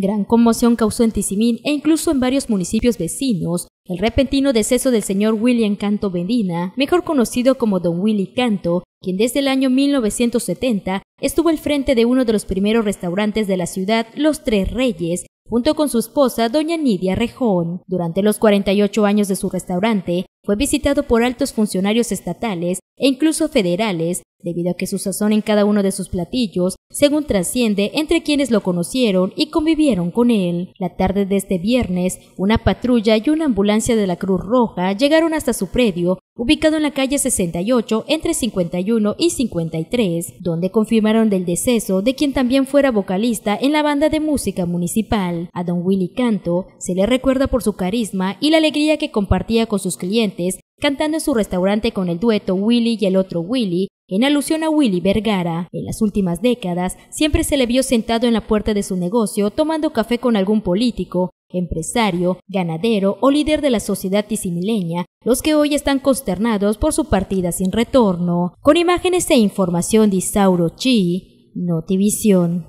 Gran conmoción causó en Tizimín e incluso en varios municipios vecinos el repentino deceso del señor William Canto Bendina, mejor conocido como Don Willy Canto, quien desde el año 1970 estuvo al frente de uno de los primeros restaurantes de la ciudad, Los Tres Reyes, junto con su esposa, doña Nidia Rejón. Durante los 48 años de su restaurante, fue visitado por altos funcionarios estatales e incluso federales, debido a que su sazón en cada uno de sus platillos, según trasciende entre quienes lo conocieron y convivieron con él. La tarde de este viernes, una patrulla y una ambulancia de la Cruz Roja llegaron hasta su predio, ubicado en la calle 68 entre 51 y 53, donde confirmaron del deceso de quien también fuera vocalista en la banda de música municipal. A don Willy Canto se le recuerda por su carisma y la alegría que compartía con sus clientes cantando en su restaurante con el dueto Willy y el otro Willy, en alusión a Willy Vergara. En las últimas décadas siempre se le vio sentado en la puerta de su negocio tomando café con algún político, empresario, ganadero o líder de la sociedad disimileña, los que hoy están consternados por su partida sin retorno. Con imágenes e información de Sauro Chi, Notivision.